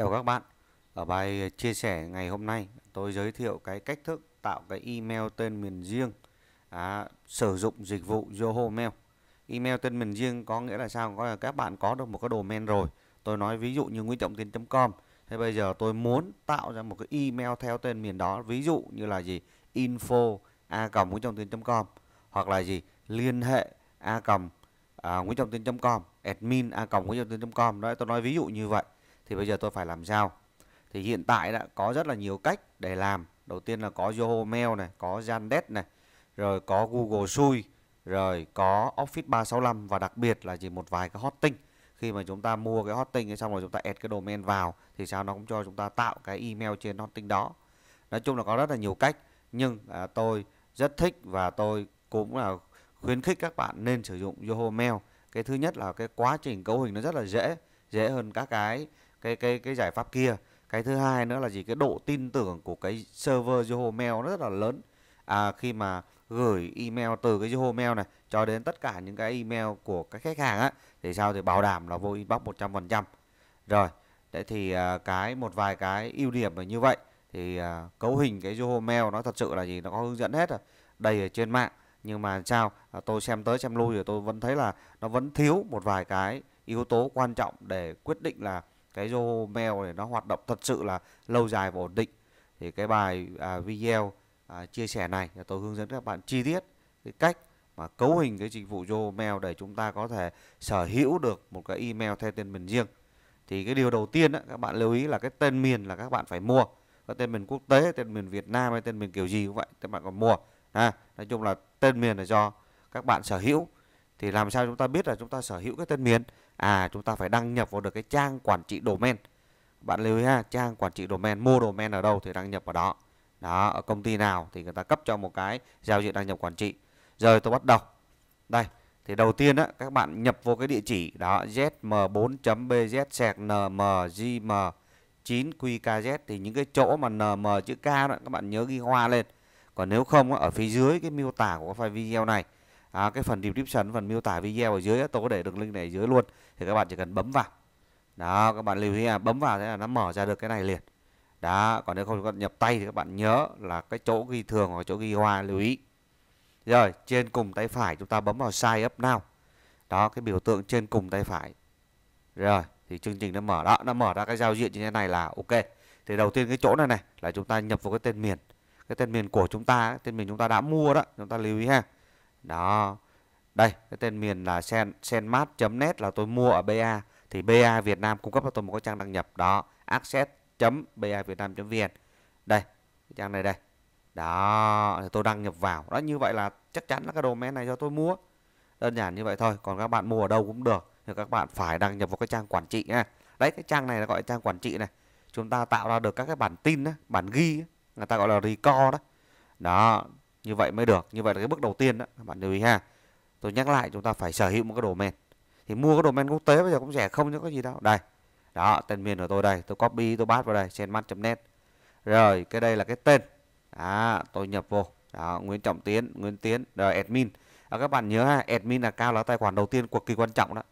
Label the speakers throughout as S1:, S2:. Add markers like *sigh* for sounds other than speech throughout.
S1: Chào các bạn, ở bài chia sẻ ngày hôm nay tôi giới thiệu cái cách thức tạo cái email tên miền riêng à, sử dụng dịch vụ yahoo Mail. Email tên miền riêng có nghĩa là sao? Có là các bạn có được một cái domain rồi. Tôi nói ví dụ như nguyễn trọng tin com Thế bây giờ tôi muốn tạo ra một cái email theo tên miền đó. Ví dụ như là gì? Info a còng nguyễn trọng tin com hoặc là gì? Liên hệ a còng à, nguyễn trọng tin com admin a còng nguyễn trọng tin com Đấy tôi nói ví dụ như vậy thì bây giờ tôi phải làm sao thì hiện tại đã có rất là nhiều cách để làm đầu tiên là có Yahoo Mail này có Yandex này rồi có Google Suite rồi có Office 365 và đặc biệt là chỉ một vài cái hosting khi mà chúng ta mua cái hosting ấy xong rồi chúng ta add cái domain vào thì sao nó cũng cho chúng ta tạo cái email trên hosting đó nói chung là có rất là nhiều cách nhưng à, tôi rất thích và tôi cũng là khuyến khích các bạn nên sử dụng Yahoo Mail cái thứ nhất là cái quá trình cấu hình nó rất là dễ dễ hơn các cái cái cái cái giải pháp kia cái thứ hai nữa là gì cái độ tin tưởng của cái server Yahoo Mail rất là lớn à, khi mà gửi email từ cái Yahoo Mail này cho đến tất cả những cái email của các khách hàng á thì sao thì bảo đảm là vô inbox 100% rồi đấy thì à, cái một vài cái ưu điểm là như vậy thì à, cấu hình cái Yahoo Mail nó thật sự là gì nó có hướng dẫn hết rồi à, đầy ở trên mạng nhưng mà sao à, tôi xem tới xem lui thì tôi vẫn thấy là nó vẫn thiếu một vài cái yếu tố quan trọng để quyết định là cái rô mèo này nó hoạt động thật sự là lâu dài và ổn định thì cái bài à, video à, chia sẻ này là tôi hướng dẫn các bạn chi tiết cái cách mà cấu hình cái dịch vụ Gmail để chúng ta có thể sở hữu được một cái email theo tên miền riêng. Thì cái điều đầu tiên á các bạn lưu ý là cái tên miền là các bạn phải mua. Có tên miền quốc tế, tên miền Việt Nam hay tên miền kiểu gì cũng vậy, các bạn còn mua. À, nói chung là tên miền là do các bạn sở hữu. Thì làm sao chúng ta biết là chúng ta sở hữu cái tên miền? à chúng ta phải đăng nhập vào được cái trang quản trị domain bạn lưu ý ha trang quản trị domain mua domain ở đâu thì đăng nhập vào đó đó ở công ty nào thì người ta cấp cho một cái giao diện đăng nhập quản trị rồi tôi bắt đầu đây thì đầu tiên á các bạn nhập vô cái địa chỉ đó zm4.bz nmgm9qkz thì những cái chỗ mà nm chữ k đó các bạn nhớ ghi hoa lên còn nếu không ở phía dưới cái miêu tả của cái file video này à, cái phần description phần miêu tả video ở dưới tôi có để đường link này ở dưới luôn thì các bạn chỉ cần bấm vào đó các bạn lưu ý là bấm vào thế là nó mở ra được cái này liền đó còn nếu không các bạn nhập tay thì các bạn nhớ là cái chỗ ghi thường hoặc chỗ ghi hoa lưu ý rồi trên cùng tay phải chúng ta bấm vào sign up now đó cái biểu tượng trên cùng tay phải rồi thì chương trình nó mở đó nó mở ra cái giao diện như thế này là ok thì đầu tiên cái chỗ này này là chúng ta nhập vào cái tên miền cái tên miền của chúng ta tên miền chúng ta đã mua đó chúng ta lưu ý ha đó đây cái tên miền là sen senmart.net là tôi mua ở BA thì BA Việt Nam cung cấp cho tôi một cái trang đăng nhập đó access.bavietnam.vn đây cái trang này đây đó thì tôi đăng nhập vào đó như vậy là chắc chắn là cái domain này do tôi mua đơn giản như vậy thôi còn các bạn mua ở đâu cũng được thì các bạn phải đăng nhập vào cái trang quản trị nha đấy cái trang này là gọi là trang quản trị này chúng ta tạo ra được các cái bản tin đó, bản ghi người ta gọi là record đó đó như vậy mới được như vậy là cái bước đầu tiên đó các bạn lưu ý ha tôi nhắc lại chúng ta phải sở hữu một cái domain thì mua cái domain quốc tế bây giờ cũng rẻ không chứ có gì đâu đây đó tên miền của tôi đây tôi copy tôi bắt vào đây senmat.net rồi cái đây là cái tên à, tôi nhập vô đó, Nguyễn Trọng Tiến Nguyễn Tiến rồi admin à, các bạn nhớ ha admin là cao là tài khoản đầu tiên cực kỳ quan trọng đó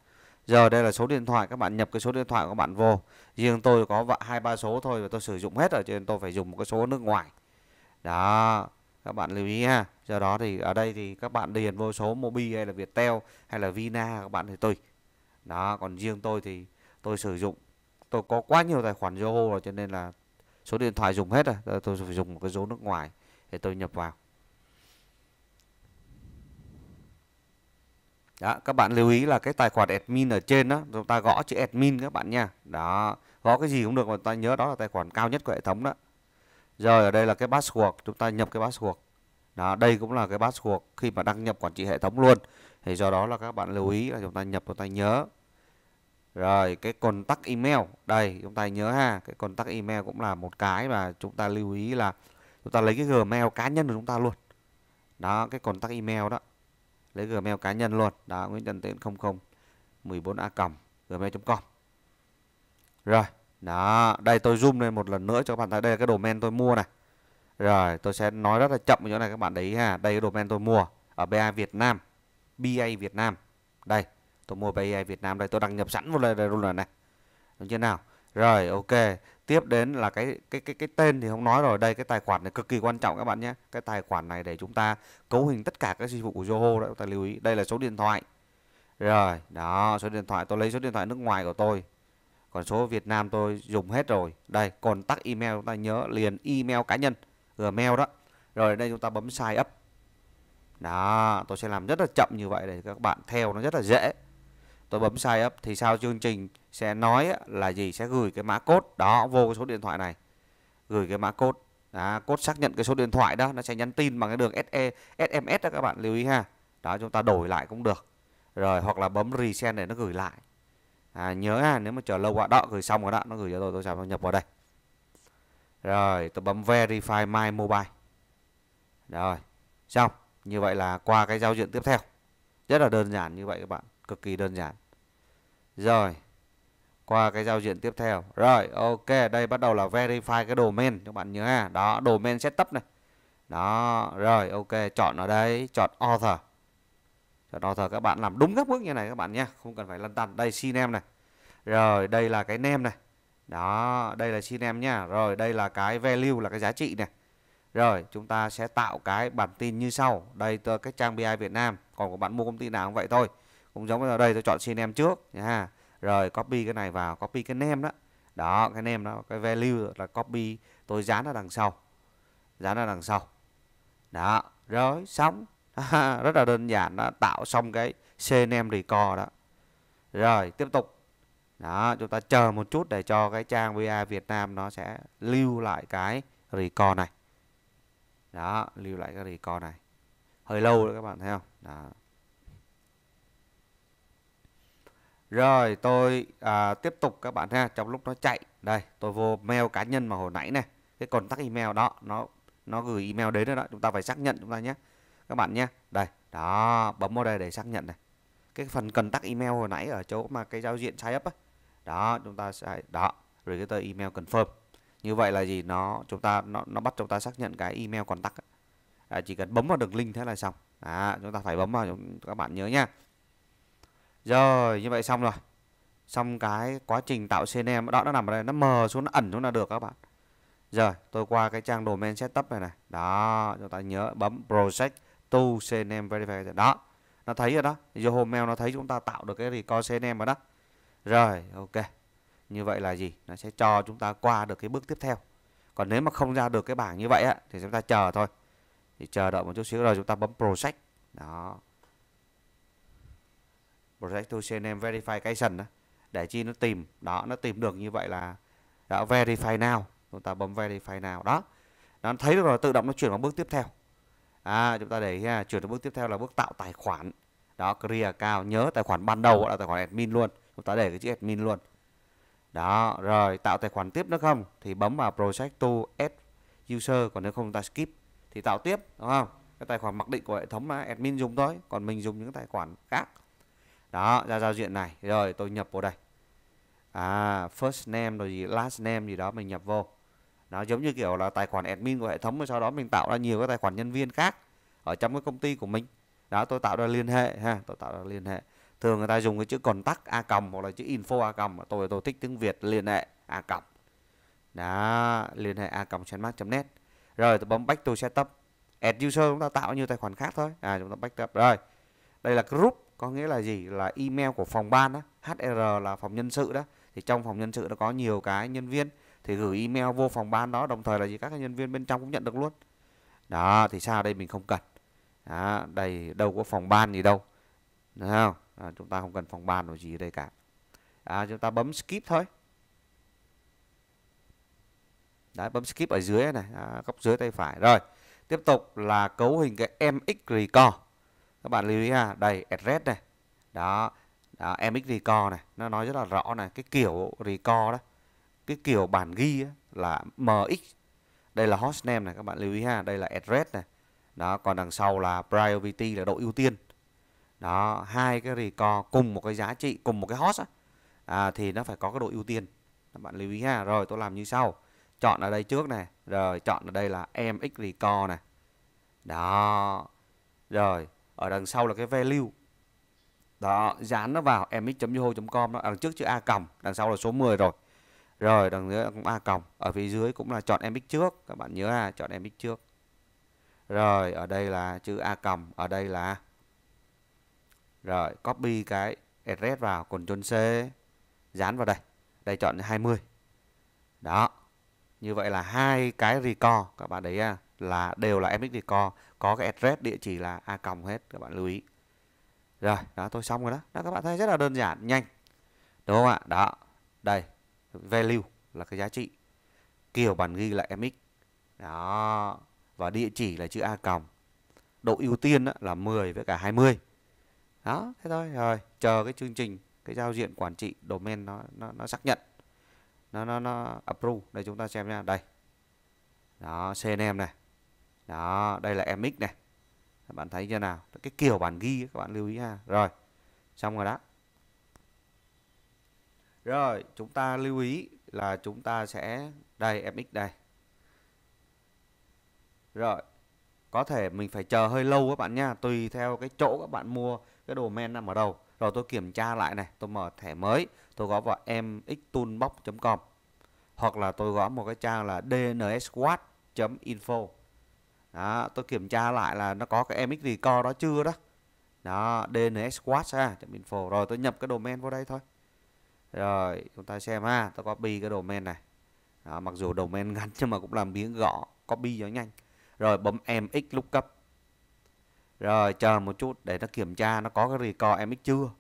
S1: giờ đây là số điện thoại các bạn nhập cái số điện thoại của các bạn vô riêng tôi có hai ba số thôi và tôi sử dụng hết rồi cho nên tôi phải dùng một cái số nước ngoài đó các bạn lưu ý ha do đó thì ở đây thì các bạn điền vô số Mobi hay là Viettel hay là Vina các bạn thì tùy đó còn riêng tôi thì tôi sử dụng tôi có quá nhiều tài khoản Zoho rồi cho nên là số điện thoại dùng hết rồi tôi phải dùng một cái số nước ngoài để tôi nhập vào Đó, các bạn lưu ý là cái tài khoản admin ở trên đó, chúng ta gõ chữ admin các bạn nha. Đó, gõ cái gì cũng được mà ta nhớ đó là tài khoản cao nhất của hệ thống đó rồi ở đây là cái password chúng ta nhập cái password đó đây cũng là cái password khi mà đăng nhập quản trị hệ thống luôn thì do đó là các bạn lưu ý là chúng ta nhập chúng ta nhớ rồi cái contact email đây chúng ta nhớ ha cái contact email cũng là một cái mà chúng ta lưu ý là chúng ta lấy cái gmail cá nhân của chúng ta luôn đó cái contact email đó lấy gmail cá nhân luôn đó nguyễn trần tiện 00 14 a gmail.com rồi đó, đây tôi zoom lên một lần nữa cho các bạn thấy đây là cái domain tôi mua này. Rồi, tôi sẽ nói rất là chậm chỗ này các bạn đấy ha. Đây cái domain tôi mua ở BA Việt Nam. BA Việt Nam. Đây, tôi mua BA Việt Nam đây, tôi đăng nhập sẵn một lần đây luôn rồi này. Đúng chưa nào? Rồi, ok. Tiếp đến là cái cái cái cái tên thì không nói rồi, đây cái tài khoản này cực kỳ quan trọng các bạn nhé. Cái tài khoản này để chúng ta cấu hình tất cả các dịch vụ của Zoho đấy, ta lưu ý. Đây là số điện thoại. Rồi, đó, số điện thoại tôi lấy số điện thoại nước ngoài của tôi còn số Việt Nam tôi dùng hết rồi đây còn tắt email chúng ta nhớ liền email cá nhân Gmail đó rồi đây chúng ta bấm sign up đó tôi sẽ làm rất là chậm như vậy để các bạn theo nó rất là dễ tôi bấm sign up thì sao chương trình sẽ nói là gì sẽ gửi cái mã code đó vô cái số điện thoại này gửi cái mã code đó, code xác nhận cái số điện thoại đó nó sẽ nhắn tin bằng cái đường SE SMS đó các bạn lưu ý ha đó chúng ta đổi lại cũng được rồi hoặc là bấm resend để nó gửi lại à, nhớ à nếu mà chờ lâu quá đó gửi xong rồi đó nó gửi cho tôi tôi sẽ nhập vào đây rồi tôi bấm verify my mobile rồi xong như vậy là qua cái giao diện tiếp theo rất là đơn giản như vậy các bạn cực kỳ đơn giản rồi qua cái giao diện tiếp theo rồi ok đây bắt đầu là verify cái domain các bạn nhớ à đó domain setup này đó rồi ok chọn ở đây chọn author đó thờ các bạn làm đúng các bước như này các bạn nhé không cần phải lăn tăn đây xin em này rồi đây là cái nem này đó đây là xin em nhá rồi đây là cái value là cái giá trị này rồi chúng ta sẽ tạo cái bản tin như sau đây tôi cái trang BI Việt Nam còn của bạn mua công ty nào cũng vậy thôi cũng giống như đây tôi chọn xin em trước nha rồi copy cái này vào copy cái nem đó đó cái nem đó cái value là copy tôi dán ở đằng sau dán ở đằng sau đó rồi xong *laughs* rất là đơn giản đã tạo xong cái cnm record đó rồi tiếp tục đó chúng ta chờ một chút để cho cái trang va việt nam nó sẽ lưu lại cái record này đó lưu lại cái record này hơi lâu rồi các bạn thấy không đó. rồi tôi à, tiếp tục các bạn ha trong lúc nó chạy đây tôi vô mail cá nhân mà hồi nãy này cái còn contact email đó nó nó gửi email đến đó, đó. chúng ta phải xác nhận chúng ta nhé các bạn nhé đây đó bấm vào đây để xác nhận này cái phần cần tắt email hồi nãy ở chỗ mà cái giao diện sign up ấy. đó chúng ta sẽ đó rồi cái tờ email confirm như vậy là gì nó chúng ta nó, nó bắt chúng ta xác nhận cái email còn tắt à, chỉ cần bấm vào đường link thế là xong à, chúng ta phải bấm vào các bạn nhớ nhá rồi như vậy xong rồi xong cái quá trình tạo CNM đó nó nằm ở đây nó mờ xuống nó ẩn xuống là được các bạn rồi tôi qua cái trang domain setup này này đó chúng ta nhớ bấm project to cname verify rồi đó nó thấy rồi đó Yahoo Mail nó thấy chúng ta tạo được cái record cname rồi đó rồi ok như vậy là gì nó sẽ cho chúng ta qua được cái bước tiếp theo còn nếu mà không ra được cái bảng như vậy á, thì chúng ta chờ thôi thì chờ đợi một chút xíu rồi chúng ta bấm project đó project to cname verify cation đó để chi nó tìm đó nó tìm được như vậy là đã verify nào, chúng ta bấm verify nào đó nó thấy được rồi tự động nó chuyển vào bước tiếp theo à, chúng ta để ý ha chuyển đến bước tiếp theo là bước tạo tài khoản đó create account nhớ tài khoản ban đầu là tài khoản admin luôn chúng ta để cái chữ admin luôn đó rồi tạo tài khoản tiếp nữa không thì bấm vào project to add user còn nếu không ta skip thì tạo tiếp đúng không cái tài khoản mặc định của hệ thống là admin dùng thôi còn mình dùng những tài khoản khác đó ra giao diện này rồi tôi nhập vào đây à first name rồi gì last name gì đó mình nhập vô nó giống như kiểu là tài khoản admin của hệ thống sau đó mình tạo ra nhiều các tài khoản nhân viên khác ở trong cái công ty của mình đó tôi tạo ra liên hệ ha tôi tạo ra liên hệ thường người ta dùng cái chữ còn tắc a còng hoặc là chữ info a còng tôi tôi thích tiếng việt liên hệ a còng đó liên hệ a còng net rồi tôi bấm back to setup add user chúng ta tạo như tài khoản khác thôi à chúng ta back up rồi đây là group có nghĩa là gì là email của phòng ban đó hr là phòng nhân sự đó thì trong phòng nhân sự nó có nhiều cái nhân viên thì gửi email vô phòng ban đó đồng thời là gì các nhân viên bên trong cũng nhận được luôn đó thì sao đây mình không cần đó, đây đâu có phòng ban gì đâu Đúng không à, chúng ta không cần phòng ban đồ gì ở đây cả à, chúng ta bấm skip thôi Đấy, bấm skip ở dưới này à, góc dưới tay phải rồi tiếp tục là cấu hình cái mx record các bạn lưu ý ha đây address này đó đó, MX Record này nó nói rất là rõ này cái kiểu Record đó cái kiểu bản ghi là MX đây là hostname này các bạn lưu ý ha đây là address này đó còn đằng sau là priority là độ ưu tiên đó hai cái record cùng một cái giá trị cùng một cái hot à, thì nó phải có cái độ ưu tiên bạn lưu ý ha rồi tôi làm như sau chọn ở đây trước này rồi chọn ở đây là mx record này đó rồi ở đằng sau là cái value đó dán nó vào mx.yahoo.com nó đằng trước chữ a còng đằng sau là số 10 rồi rồi đằng dưới cũng a còng ở phía dưới cũng là chọn mx trước các bạn nhớ là chọn mx trước rồi ở đây là chữ a cầm ở đây là rồi copy cái address vào còn chôn c dán vào đây đây chọn 20 đó như vậy là hai cái record các bạn đấy là đều là mx record có cái address địa chỉ là a còng hết các bạn lưu ý rồi đó tôi xong rồi đó, đó các bạn thấy rất là đơn giản nhanh đúng không ạ đó đây value là cái giá trị kiểu bản ghi là mx đó và địa chỉ là chữ a còng độ ưu tiên là 10 với cả 20 đó thế thôi rồi chờ cái chương trình cái giao diện quản trị domain nó nó, nó xác nhận nó nó nó approve đây chúng ta xem nha đây đó cnm e này đó đây là mx này các bạn thấy chưa nào cái kiểu bản ghi các bạn lưu ý ha rồi xong rồi đó rồi chúng ta lưu ý là chúng ta sẽ đây mx đây rồi, có thể mình phải chờ hơi lâu các bạn nha, tùy theo cái chỗ các bạn mua cái domain nằm ở đâu. Rồi tôi kiểm tra lại này, tôi mở thẻ mới, tôi gõ vào mxtoolbox.com hoặc là tôi gõ một cái trang là dnsquad.info. Đó, tôi kiểm tra lại là nó có cái mx record đó chưa đó. Đó, dnsquad.info. Rồi tôi nhập cái domain vô đây thôi. Rồi, chúng ta xem ha, tôi copy cái domain này. Đó, mặc dù domain ngắn *laughs* nhưng mà cũng làm biếng gõ copy cho nhanh rồi bấm MX lúc cấp rồi chờ một chút để nó kiểm tra nó có cái record MX chưa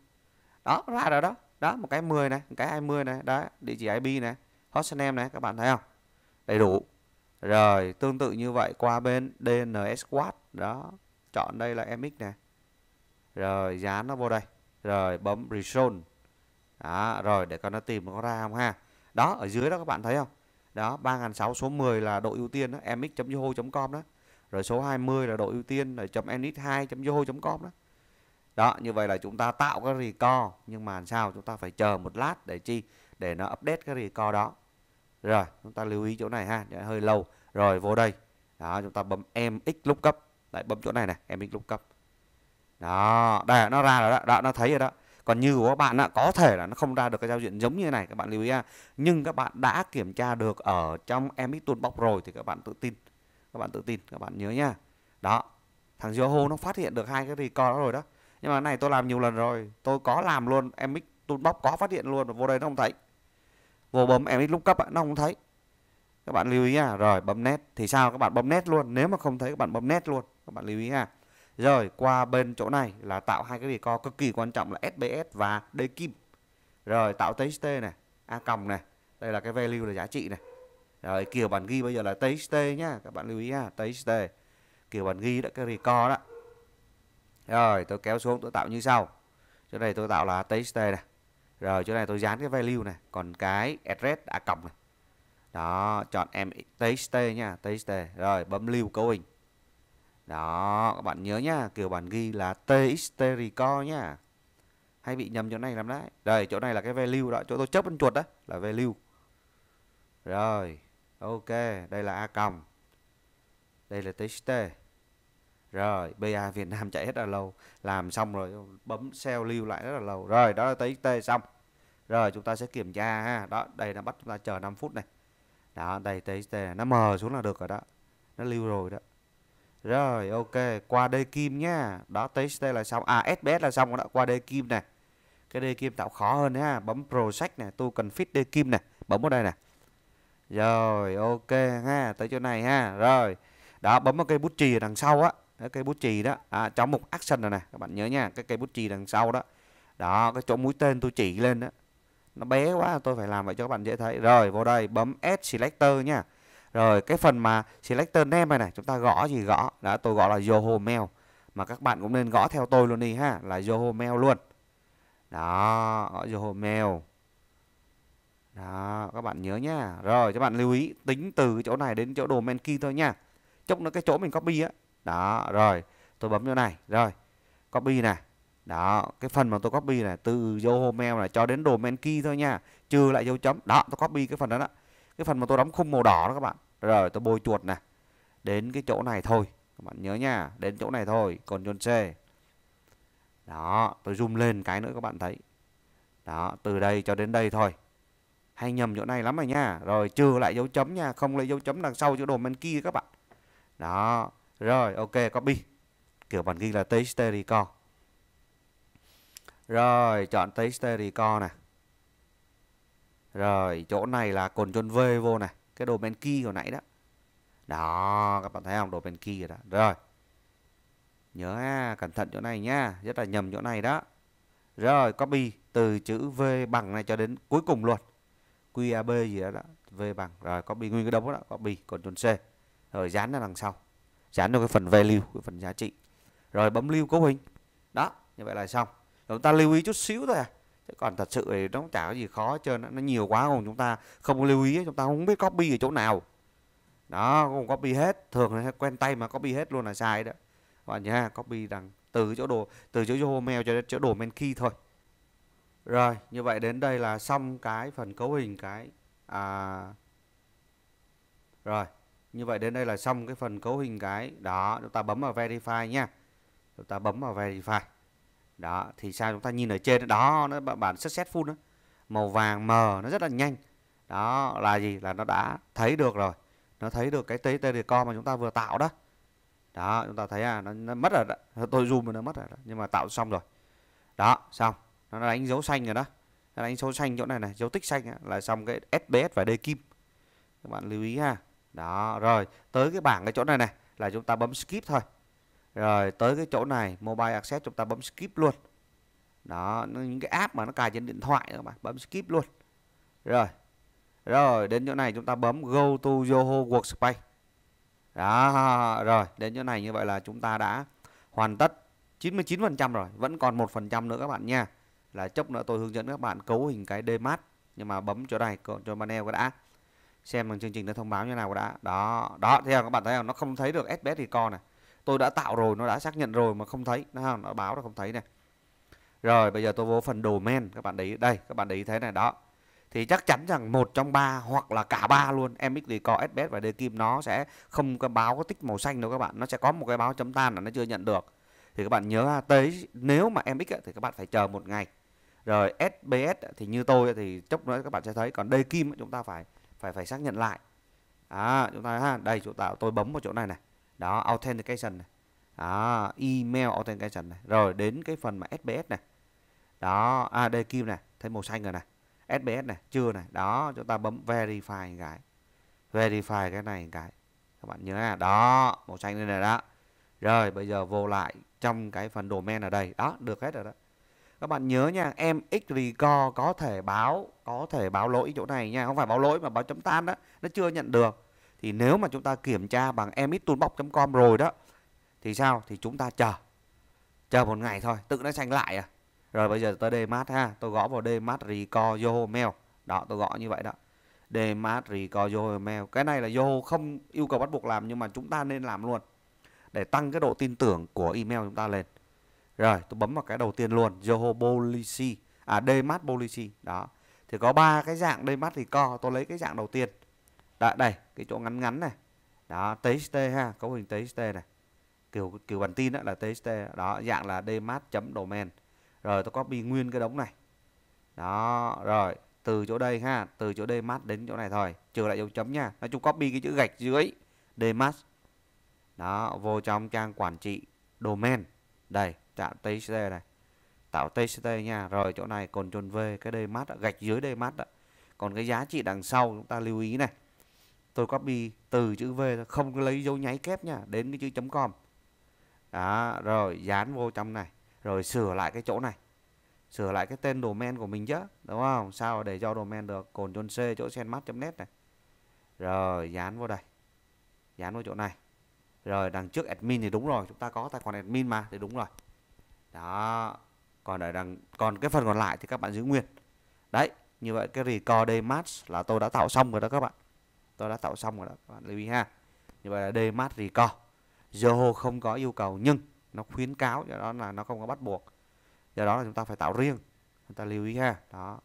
S1: đó ra rồi đó đó một cái 10 này một cái 20 này đó địa chỉ IP này hostname này các bạn thấy không đầy đủ rồi tương tự như vậy qua bên DNS Quad đó chọn đây là MX này rồi dán nó vô đây rồi bấm Resolve đó rồi để con nó tìm nó ra không ha đó ở dưới đó các bạn thấy không đó 3006 số 10 là độ ưu tiên đó mx.yahoo.com đó rồi số 20 là độ ưu tiên là .mx2.yahoo.com đó đó như vậy là chúng ta tạo cái record nhưng mà làm sao chúng ta phải chờ một lát để chi để nó update cái record đó rồi chúng ta lưu ý chỗ này ha để hơi lâu rồi vô đây đó chúng ta bấm mx lookup lại bấm chỗ này này mx lookup đó đây nó ra rồi đó, đó nó thấy rồi đó còn như của các bạn ạ có thể là nó không ra được cái giao diện giống như thế này các bạn lưu ý à. nhưng các bạn đã kiểm tra được ở trong MX Toolbox rồi thì các bạn tự tin các bạn tự tin các bạn nhớ nhá đó thằng Yahoo nó phát hiện được hai cái record đó rồi đó nhưng mà cái này tôi làm nhiều lần rồi tôi có làm luôn MX Toolbox có phát hiện luôn vô đây nó không thấy vô bấm MX lúc cấp nó không thấy các bạn lưu ý nha rồi bấm nét thì sao các bạn bấm nét luôn nếu mà không thấy các bạn bấm nét luôn các bạn lưu ý nha rồi qua bên chỗ này là tạo hai cái record cực kỳ quan trọng là SBS và đây kim rồi tạo txt này a còng này đây là cái value là giá trị này rồi kiểu bản ghi bây giờ là txt nhá các bạn lưu ý ha txt kiểu bản ghi đã cái record đó rồi tôi kéo xuống tôi tạo như sau chỗ này tôi tạo là txt này rồi chỗ này tôi dán cái value này còn cái address a còng này đó chọn em txt nhá txt rồi bấm lưu cấu hình đó các bạn nhớ nhá kiểu bản ghi là txterico nhá hay bị nhầm chỗ này làm đấy đây chỗ này là cái value đó chỗ tôi chấp con chuột đó là value rồi ok đây là a cầm đây là txt rồi ba việt nam chạy hết là lâu làm xong rồi bấm sell lưu lại rất là lâu rồi đó là txt xong rồi chúng ta sẽ kiểm tra ha đó đây là bắt chúng ta chờ 5 phút này đó đây txt nó mờ xuống là được rồi đó nó lưu rồi đó rồi ok, qua đây kim nhá. Đó tới đây là xong. À SBS là xong rồi đó, qua đây kim này. Cái đây kim tạo khó hơn nhá bấm project này, tôi cần fit đây kim này, bấm vào đây này. Rồi ok ha, tới chỗ này ha. Rồi. Đó bấm vào cây bút chì đằng sau á, cái cây bút chì đó. À trong mục action rồi nè, các bạn nhớ nha, cái cây bút chì đằng sau đó. Đó, cái chỗ mũi tên tôi chỉ lên đó. Nó bé quá, tôi phải làm vậy cho các bạn dễ thấy. Rồi, vô đây bấm add selector nha. Rồi cái phần mà selector name này này chúng ta gõ gì gõ. đã tôi gõ là Yoho Mail. Mà các bạn cũng nên gõ theo tôi luôn đi ha, là Yoho Mail luôn. Đó, gõ Yoho Mail. Đó, các bạn nhớ nhá. Rồi các bạn lưu ý tính từ chỗ này đến chỗ domain key thôi nha. Chốc nó cái chỗ mình copy á. Đó, rồi, tôi bấm chỗ này. Rồi. Copy này. Đó, cái phần mà tôi copy này từ Yoho Mail này cho đến domain key thôi nha. Trừ lại dấu chấm. Đó, tôi copy cái phần đó đó. Cái phần mà tôi đóng khung màu đỏ đó các bạn rồi tôi bôi chuột này đến cái chỗ này thôi các bạn nhớ nha đến chỗ này thôi còn chôn c đó tôi zoom lên cái nữa các bạn thấy đó từ đây cho đến đây thôi hay nhầm chỗ này lắm rồi nha rồi trừ lại dấu chấm nha không lấy dấu chấm đằng sau chỗ đồ bên kia các bạn đó rồi ok copy kiểu bản ghi là text record rồi chọn text record này rồi chỗ này là cồn chôn v vô này cái domain key hồi nãy đó đó các bạn thấy không domain key rồi đó rồi nhớ ha, cẩn thận chỗ này nha, rất là nhầm chỗ này đó rồi copy từ chữ v bằng này cho đến cuối cùng luôn qab gì đó, đó v bằng rồi copy nguyên cái đống đó copy còn ctrl c rồi dán ra đằng sau dán vào cái phần value cái phần giá trị rồi bấm lưu cấu hình đó như vậy là xong chúng ta lưu ý chút xíu thôi à Thế còn thật sự thì nó cũng chả có gì khó hết trơn nó nhiều quá không chúng ta không lưu ý chúng ta không biết copy ở chỗ nào đó không copy hết thường là quen tay mà copy hết luôn là sai đó bạn nhá copy đằng từ chỗ đồ từ chỗ Yahoo cho đến chỗ đồ Menki thôi rồi như vậy đến đây là xong cái phần cấu hình cái à rồi như vậy đến đây là xong cái phần cấu hình cái đó chúng ta bấm vào verify nha chúng ta bấm vào verify đó thì sao chúng ta nhìn ở trên đó nó bản success full đó. màu vàng mờ nó rất là nhanh đó là gì là nó đã thấy được rồi nó thấy được cái tế tê con mà chúng ta vừa tạo đó đó chúng ta thấy à nó, nó mất rồi đó. tôi zoom mà nó mất rồi đó. nhưng mà tạo xong rồi đó xong nó đánh dấu xanh rồi đó nó đánh dấu xanh chỗ này này dấu tích xanh ấy, là xong cái sbs và d kim các bạn lưu ý ha đó rồi tới cái bảng cái chỗ này này là chúng ta bấm skip thôi rồi tới cái chỗ này mobile access chúng ta bấm skip luôn đó những cái app mà nó cài trên điện thoại các bạn bấm skip luôn rồi rồi đến chỗ này chúng ta bấm go to Zoho Workspace đó rồi đến chỗ này như vậy là chúng ta đã hoàn tất 99% rồi vẫn còn một phần trăm nữa các bạn nha là chốc nữa tôi hướng dẫn các bạn cấu hình cái DMAT nhưng mà bấm chỗ này còn cho panel cái đã xem bằng chương trình nó thông báo như nào đã đó đó theo các bạn thấy không nó không thấy được SBS record này tôi đã tạo rồi nó đã xác nhận rồi mà không thấy nó nó báo là không thấy này rồi bây giờ tôi vô phần domain các bạn để đây các bạn để ý thế này đó thì chắc chắn rằng một trong ba hoặc là cả ba luôn mx thì có sbs và đề nó sẽ không có báo có tích màu xanh đâu các bạn nó sẽ có một cái báo chấm tan là nó chưa nhận được thì các bạn nhớ tới nếu mà mx thì các bạn phải chờ một ngày rồi SBS thì như tôi thì chốc nữa các bạn sẽ thấy còn đây chúng ta phải phải phải xác nhận lại à, chúng ta ha đây chỗ tạo tôi bấm vào chỗ này này đó authentication này đó email authentication này rồi đến cái phần mà sbs này đó à đây kim này thấy màu xanh rồi này sbs này chưa này đó chúng ta bấm verify cái verify cái này cái các bạn nhớ à, đó màu xanh lên này đó rồi bây giờ vô lại trong cái phần domain ở đây đó được hết rồi đó các bạn nhớ nha em x có thể báo có thể báo lỗi chỗ này nha không phải báo lỗi mà báo chấm tan đó nó chưa nhận được thì nếu mà chúng ta kiểm tra bằng emitoolbox.com rồi đó thì sao thì chúng ta chờ chờ một ngày thôi tự nó xanh lại à rồi bây giờ tới dmat ha tôi gõ vào dmat record yoho mail đó tôi gõ như vậy đó dmat record yoho mail cái này là yoho không yêu cầu bắt buộc làm nhưng mà chúng ta nên làm luôn để tăng cái độ tin tưởng của email chúng ta lên rồi tôi bấm vào cái đầu tiên luôn yoho policy à dmat policy đó thì có ba cái dạng dmat record tôi lấy cái dạng đầu tiên đó, đây cái chỗ ngắn ngắn này đó txt ha cấu hình txt này kiểu kiểu bản tin đó là txt đó dạng là dmat domain rồi tôi copy nguyên cái đống này đó rồi từ chỗ đây ha từ chỗ dmat đến chỗ này thôi trừ lại dấu chấm nha nói chung copy cái chữ gạch dưới dmat đó vô trong trang quản trị domain đây tạo txt này tạo txt nha rồi chỗ này còn tròn v cái dmat gạch dưới dmat còn cái giá trị đằng sau chúng ta lưu ý này tôi copy từ chữ V không lấy dấu nháy kép nha đến cái chữ chấm com đó rồi dán vô trong này rồi sửa lại cái chỗ này sửa lại cái tên domain của mình chứ đúng không sao để cho domain được cồn chôn c chỗ senmat.net này rồi dán vô đây dán vô chỗ này rồi đằng trước admin thì đúng rồi chúng ta có tài khoản admin mà thì đúng rồi đó còn ở đằng còn cái phần còn lại thì các bạn giữ nguyên đấy như vậy cái record day match là tôi đã tạo xong rồi đó các bạn tôi đã tạo xong rồi đó các bạn lưu ý ha như vậy là dmat record Zoho không có yêu cầu nhưng nó khuyến cáo do đó là nó không có bắt buộc do đó là chúng ta phải tạo riêng chúng ta lưu ý ha đó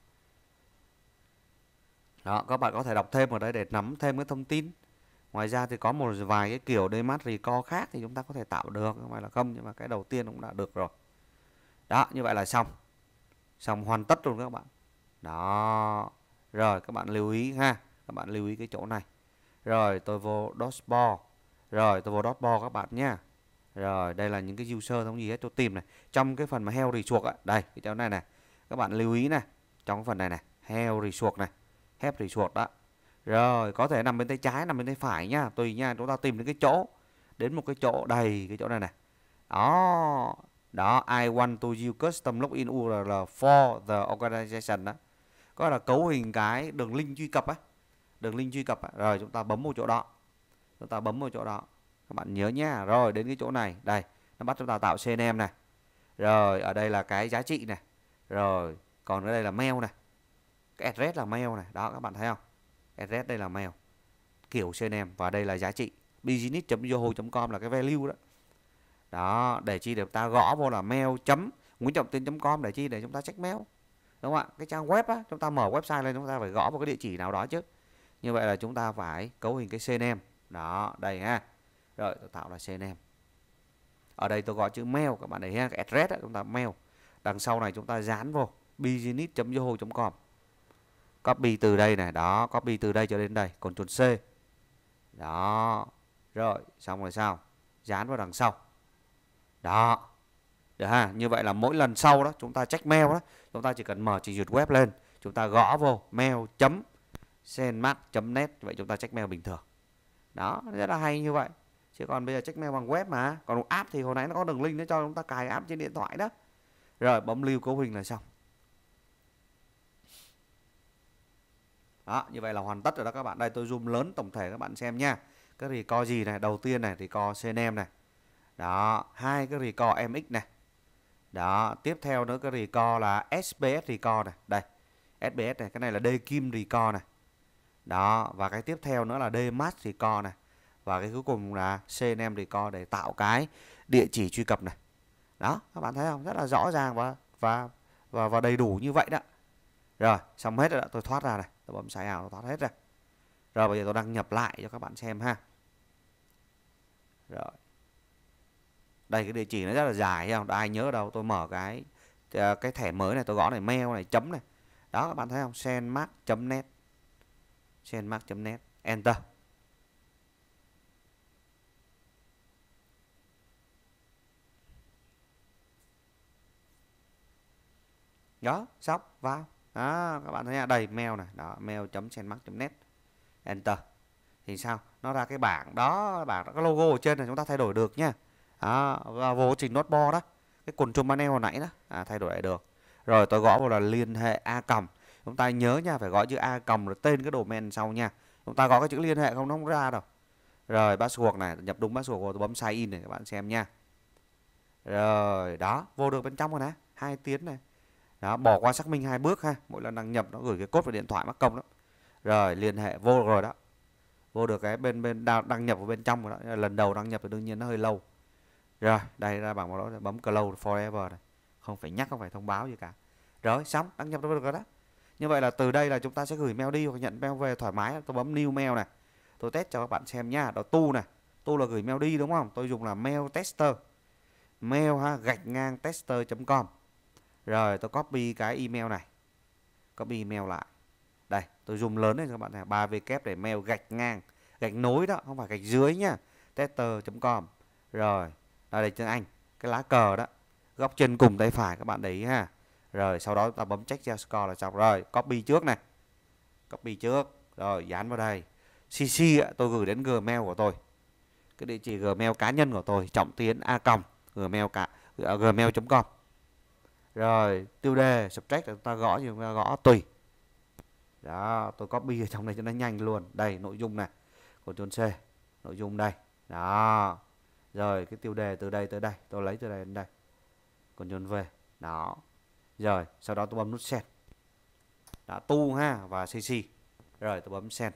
S1: đó các bạn có thể đọc thêm ở đây để nắm thêm cái thông tin ngoài ra thì có một vài cái kiểu dmat record khác thì chúng ta có thể tạo được không phải là không nhưng mà cái đầu tiên cũng đã được rồi đó như vậy là xong xong hoàn tất luôn các bạn đó rồi các bạn lưu ý ha các bạn lưu ý cái chỗ này rồi tôi vô dashboard rồi tôi vô dashboard các bạn nha rồi đây là những cái user thông gì hết tôi tìm này trong cái phần mà heo rì chuột á đây cái chỗ này này các bạn lưu ý này trong cái phần này này heo rì chuột này heo rì chuột đó rồi có thể nằm bên tay trái nằm bên tay phải nha tùy nha chúng ta tìm đến cái chỗ đến một cái chỗ đầy cái chỗ này này đó đó I want to use custom login URL for the organization đó có là cấu hình cái đường link truy cập á đường link truy cập rồi chúng ta bấm một chỗ đó chúng ta bấm một chỗ đó các bạn nhớ nhá rồi đến cái chỗ này đây nó bắt chúng ta tạo cnm này rồi ở đây là cái giá trị này rồi còn ở đây là mail này cái address là mail này đó các bạn thấy không address đây là mail kiểu cnm và đây là giá trị business.yoho.com là cái value đó đó để chi để ta gõ vô là mail chấm nguyễn trọng tin com để chi để chúng ta check mail đúng không ạ cái trang web á chúng ta mở website lên chúng ta phải gõ vào cái địa chỉ nào đó chứ như vậy là chúng ta phải cấu hình cái cname đó đây ha rồi tôi tạo ra cname ở đây tôi gọi chữ mail các bạn thấy ha cái address đó, chúng ta mail đằng sau này chúng ta dán vô business.yahoo.com copy từ đây này đó copy từ đây cho đến đây còn chuột C đó rồi xong rồi sao dán vào đằng sau đó được ha như vậy là mỗi lần sau đó chúng ta check mail đó chúng ta chỉ cần mở trình duyệt web lên chúng ta gõ vô mail chấm senmat.net vậy chúng ta check mail bình thường đó rất là hay như vậy chứ còn bây giờ check mail bằng web mà còn app thì hồi nãy nó có đường link nó cho chúng ta cài app trên điện thoại đó rồi bấm lưu cấu hình là xong đó như vậy là hoàn tất rồi đó các bạn đây tôi zoom lớn tổng thể các bạn xem nha cái record gì này đầu tiên này thì co cnm này đó hai cái record mx này đó tiếp theo nữa cái record là sbs record này đây sbs này cái này là đê kim record này đó và cái tiếp theo nữa là dmat co này và cái cuối cùng là cnm co để tạo cái địa chỉ truy cập này đó các bạn thấy không rất là rõ ràng và và và, và đầy đủ như vậy đó rồi xong hết rồi đó. tôi thoát ra này tôi bấm xài ảo nó thoát hết rồi rồi bây giờ tôi đăng nhập lại cho các bạn xem ha rồi đây cái địa chỉ nó rất là dài không ai nhớ đâu tôi mở cái ờ, cái thẻ mới này tôi gõ này mail này chấm này đó các bạn thấy không sendmark net Trendmark.net Enter đó sóc vào đó, các bạn thấy là đầy mail này đó mail sendmark net enter thì sao nó ra cái bảng đó bảng cái logo ở trên là chúng ta thay đổi được nha đó, vô trình noteboard đó cái quần trung panel hồi nãy đó à, thay đổi lại được rồi tôi gõ vào là liên hệ a còng chúng ta nhớ nha phải gọi chữ a còng là tên cái domain sau nha chúng ta có cái chữ liên hệ không nó không ra đâu rồi password này nhập đúng password rồi tôi bấm sign in này các bạn xem nha rồi đó vô được bên trong rồi nè hai tiếng này đó bỏ qua xác minh hai bước ha mỗi lần đăng nhập nó gửi cái cốt vào điện thoại mắc công đó rồi liên hệ vô rồi đó vô được cái bên bên đăng nhập vào bên trong rồi đó lần đầu đăng nhập thì đương nhiên nó hơi lâu rồi đây ra bảng màu đó bấm close forever này không phải nhắc không phải thông báo gì cả rồi xong đăng nhập được rồi đó như vậy là từ đây là chúng ta sẽ gửi mail đi hoặc nhận mail về thoải mái tôi bấm new mail này tôi test cho các bạn xem nhá đó tu này tu là gửi mail đi đúng không tôi dùng là mail tester mail ha gạch ngang tester.com rồi tôi copy cái email này copy email lại đây tôi dùng lớn lên cho các bạn này ba v kép để mail gạch ngang gạch nối đó không phải gạch dưới nhá tester.com rồi đây là tiếng anh cái lá cờ đó góc chân cùng tay phải các bạn đấy ha rồi sau đó ta bấm check giao score là xong rồi copy trước này copy trước rồi dán vào đây cc tôi gửi đến gmail của tôi cái địa chỉ gmail cá nhân của tôi trọng tiến a còng gmail cả à, gmail com rồi tiêu đề subtract là chúng ta gõ gì chúng ta gõ tùy đó tôi copy ở trong này cho nó nhanh luôn đây nội dung này của chôn c nội dung đây đó rồi cái tiêu đề từ đây tới đây tôi lấy từ đây đến đây còn chôn về đó rồi sau đó tôi bấm nút send đã tu ha và cc rồi tôi bấm send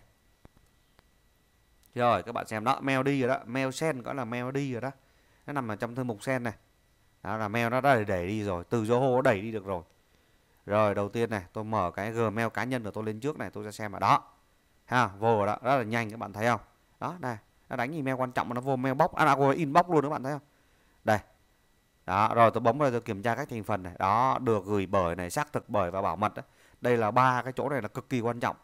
S1: rồi các bạn xem đó mail đi rồi đó mail send gọi là mail đi rồi đó nó nằm ở trong thư mục send này đó là mail nó đã đẩy đi rồi từ Zoho nó đẩy đi được rồi rồi đầu tiên này tôi mở cái gmail cá nhân của tôi lên trước này tôi sẽ xem ở đó ha vô rồi đó rất là nhanh các bạn thấy không đó đây nó đánh email quan trọng mà nó vô mailbox à, à inbox luôn các bạn thấy không đó rồi tôi bấm vào tôi kiểm tra các thành phần này đó được gửi bởi này xác thực bởi và bảo mật đó. đây là ba cái chỗ này là cực kỳ quan trọng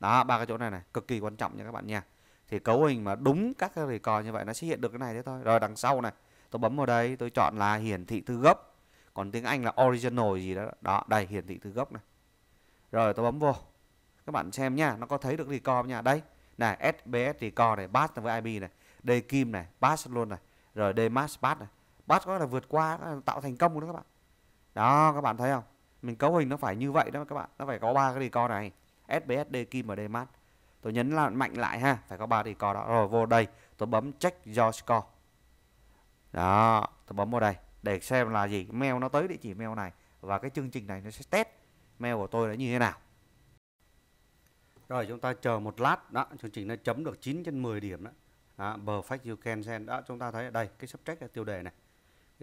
S1: đó ba cái chỗ này này cực kỳ quan trọng nha các bạn nha thì cấu hình mà đúng các cái record như vậy nó sẽ hiện được cái này thế thôi rồi đằng sau này tôi bấm vào đây tôi chọn là hiển thị thư gốc còn tiếng anh là original gì đó đó đây hiển thị thư gốc này rồi tôi bấm vô các bạn xem nha nó có thấy được record nha đây này sbs record này bass với ib này đây kim này bass luôn này rồi đây mass bass này bắt có là vượt qua tạo thành công đó các bạn đó các bạn thấy không mình cấu hình nó phải như vậy đó các bạn nó phải có ba cái đề co này SBSD kim ở đây mát tôi nhấn là mạnh lại ha phải có ba đề co đó rồi vô đây tôi bấm check your score đó tôi bấm vào đây để xem là gì mail nó tới địa chỉ mail này và cái chương trình này nó sẽ test mail của tôi là như thế nào rồi chúng ta chờ một lát đó chương trình nó chấm được 9 trên 10 điểm đó, đó perfect you can send đó chúng ta thấy ở đây cái subject là tiêu đề này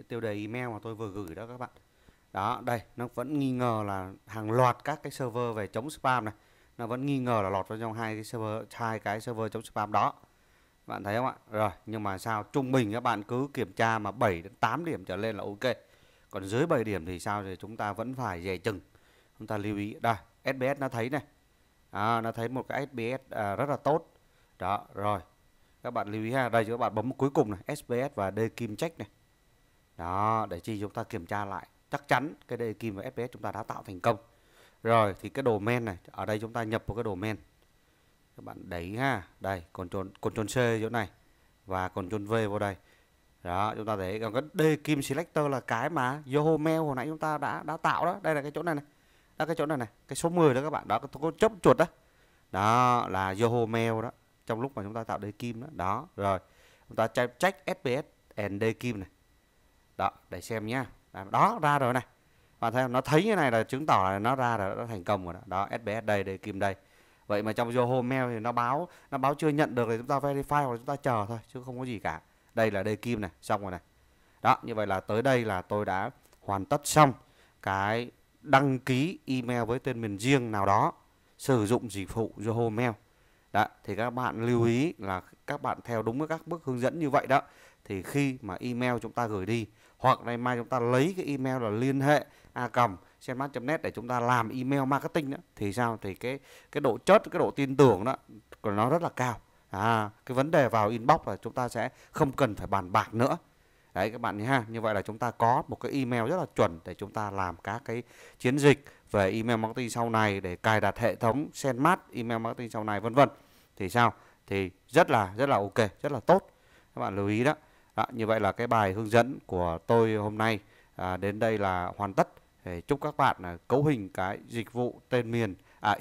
S1: cái tiêu đề email mà tôi vừa gửi đó các bạn đó đây nó vẫn nghi ngờ là hàng loạt các cái server về chống spam này nó vẫn nghi ngờ là lọt vào trong hai cái server hai cái server chống spam đó bạn thấy không ạ rồi nhưng mà sao trung bình các bạn cứ kiểm tra mà 7 đến 8 điểm trở lên là ok còn dưới 7 điểm thì sao thì chúng ta vẫn phải dè chừng chúng ta lưu ý đây SBS nó thấy này à, nó thấy một cái SBS à, rất là tốt đó rồi các bạn lưu ý ha đây các bạn bấm cuối cùng này SBS và D kim check này đó để chi chúng ta kiểm tra lại chắc chắn cái đây kim và fps chúng ta đã tạo thành công rồi thì cái domain này ở đây chúng ta nhập vào cái domain các bạn đẩy ha đây control control c chỗ này và control v vào đây đó chúng ta thấy còn cái d kim selector là cái mà Yahoo mail hồi nãy chúng ta đã đã tạo đó đây là cái chỗ này này đó cái chỗ này này cái số 10 đó các bạn đó có chớp chuột đó đó là Yahoo mail đó trong lúc mà chúng ta tạo d kim đó đó rồi chúng ta check, fps and d kim này đó để xem nhá đó ra rồi này bạn thấy nó thấy như này là chứng tỏ là nó ra rồi nó thành công rồi đó, đó SBS đây đây kim đây vậy mà trong yahoo Mail thì nó báo nó báo chưa nhận được thì chúng ta verify hoặc chúng ta chờ thôi chứ không có gì cả đây là đây kim này xong rồi này đó như vậy là tới đây là tôi đã hoàn tất xong cái đăng ký email với tên miền riêng nào đó sử dụng dịch vụ yahoo Mail đó thì các bạn lưu ý là các bạn theo đúng các bước hướng dẫn như vậy đó thì khi mà email chúng ta gửi đi hoặc ngày mai chúng ta lấy cái email là liên hệ a cầm senmart.net để chúng ta làm email marketing đó thì sao thì cái cái độ chất cái độ tin tưởng đó của nó rất là cao à cái vấn đề vào inbox là chúng ta sẽ không cần phải bàn bạc nữa đấy các bạn nhé ha như vậy là chúng ta có một cái email rất là chuẩn để chúng ta làm các cái chiến dịch về email marketing sau này để cài đặt hệ thống senmart email marketing sau này vân vân thì sao thì rất là rất là ok rất là tốt các bạn lưu ý đó đó, như vậy là cái bài hướng dẫn của tôi hôm nay à, đến đây là hoàn tất. Để chúc các bạn à, cấu hình cái dịch vụ tên miền à,